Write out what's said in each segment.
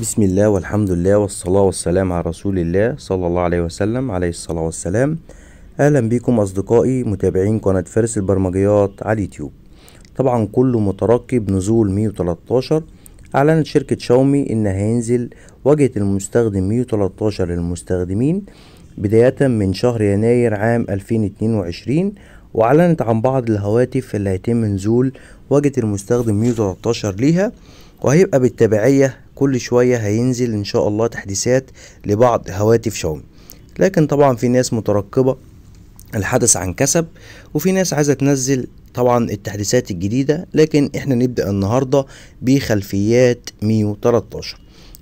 بسم الله والحمد لله والصلاة والسلام على رسول الله صلى الله عليه وسلم عليه الصلاة والسلام أهلا بكم أصدقائي متابعين قناة فارس البرمجيات على اليوتيوب طبعا كل مترقي نزول 113 أعلنت شركة شاومي إن هينزل واجهة المستخدم 113 للمستخدمين بداية من شهر يناير عام 2022 وأعلنت عن بعض الهواتف اللي هيتم نزول واجهة المستخدم ميو 13 ليها وهيبقى بالتبعية كل شوية هينزل إن شاء الله تحديثات لبعض هواتف شاومي لكن طبعا في ناس مترقبة الحدث عن كسب وفي ناس عايزة تنزل طبعا التحديثات الجديدة لكن احنا نبدأ النهاردة بخلفيات ميو 13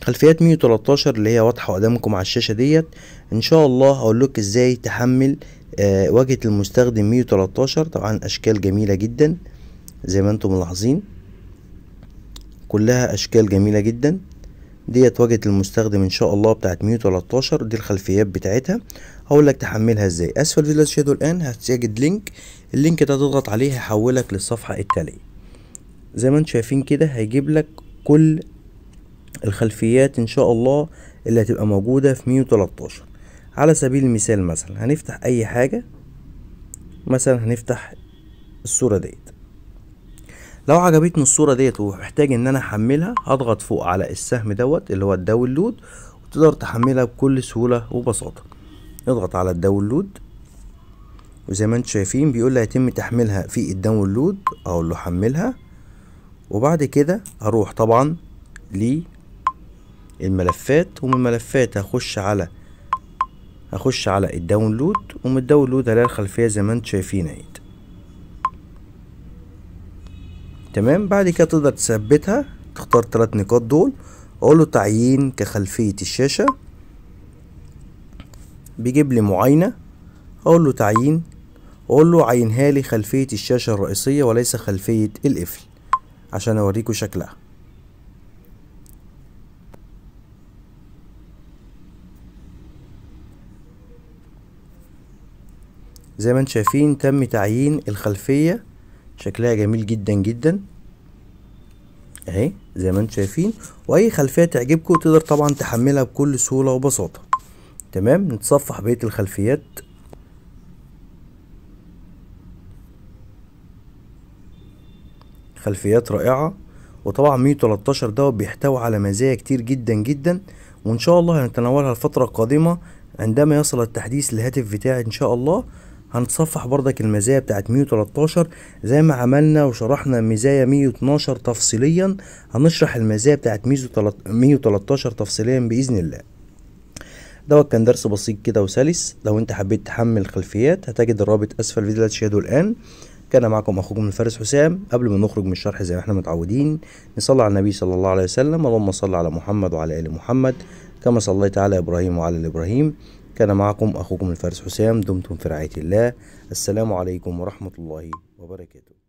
خلفيات ميو 13 اللي هي واضحة قدامكم على الشاشة ديت ان شاء الله هقولك ازاي تحمل آه، واجهة المستخدم 113 طبعا أشكال جميلة جدا زي ما انتم ملاحظين كلها أشكال جميلة جدا ديت واجهة المستخدم ان شاء الله بتاعت 113 دي الخلفيات بتاعتها هقول لك تحملها ازاي اسفل فيديو شادو الان هتجد لينك اللينك ده تضغط عليه هيحولك للصفحة التالية زي ما انتم شايفين كده هيجيب لك كل الخلفيات ان شاء الله اللي هتبقى موجودة في 113 على سبيل المثال مثلا هنفتح اي حاجة مثلا هنفتح الصورة ديت لو عجبتني الصورة ديت ومحتاج ان انا احملها هضغط فوق على السهم دوت اللي هو الداونلود وتقدر تحملها بكل سهولة وبساطة اضغط على الداونلود وزي ما انتم شايفين بيقول لي هيتم تحميلها في الداونلود اقول له حملها وبعد كده هروح طبعا للملفات ومن الملفات هخش على هخش على الداونلود ومن الداونلود هلاقي الخلفيه زي ما انتم شايفين اهي تمام بعد كده تقدر تثبتها تختار ثلاث نقاط دول اقول له تعيين كخلفيه الشاشه بيجيب لي معاينه اقول له تعيين اقول له عينها لي خلفيه الشاشه الرئيسيه وليس خلفيه القفل عشان اوريكم شكلها زي ما انتم شايفين تم تعيين الخلفية شكلها جميل جدا جدا اهي زي ما انتم شايفين واي خلفية تعجبكم تقدر طبعا تحملها بكل سهولة وبساطة تمام نتصفح بقية الخلفيات خلفيات رائعة وطبعا 113 دوت بيحتوي على مزايا كتير جدا جدا وان شاء الله هنتناولها الفترة القادمة عندما يصل التحديث للهاتف بتاعي ان شاء الله هنتصفح بردك المزايا بتاعت 113 زي ما عملنا وشرحنا مزايا 112 تفصيليا هنشرح المزايا بتاعت 113 تفصيليا باذن الله دوت كان درس بسيط كده وسلس لو انت حبيت تحمل الخلفيات هتجد الرابط اسفل الفيديو اللي تشاهده الان كان معكم اخوكم من حسام قبل ما نخرج من الشرح زي ما احنا متعودين نصلي على النبي صلى الله عليه وسلم اللهم صل على محمد وعلى ال محمد كما صليت على ابراهيم وعلى ال ابراهيم كان معكم أخوكم الفارس حسام دمتم في رعاية الله السلام عليكم ورحمة الله وبركاته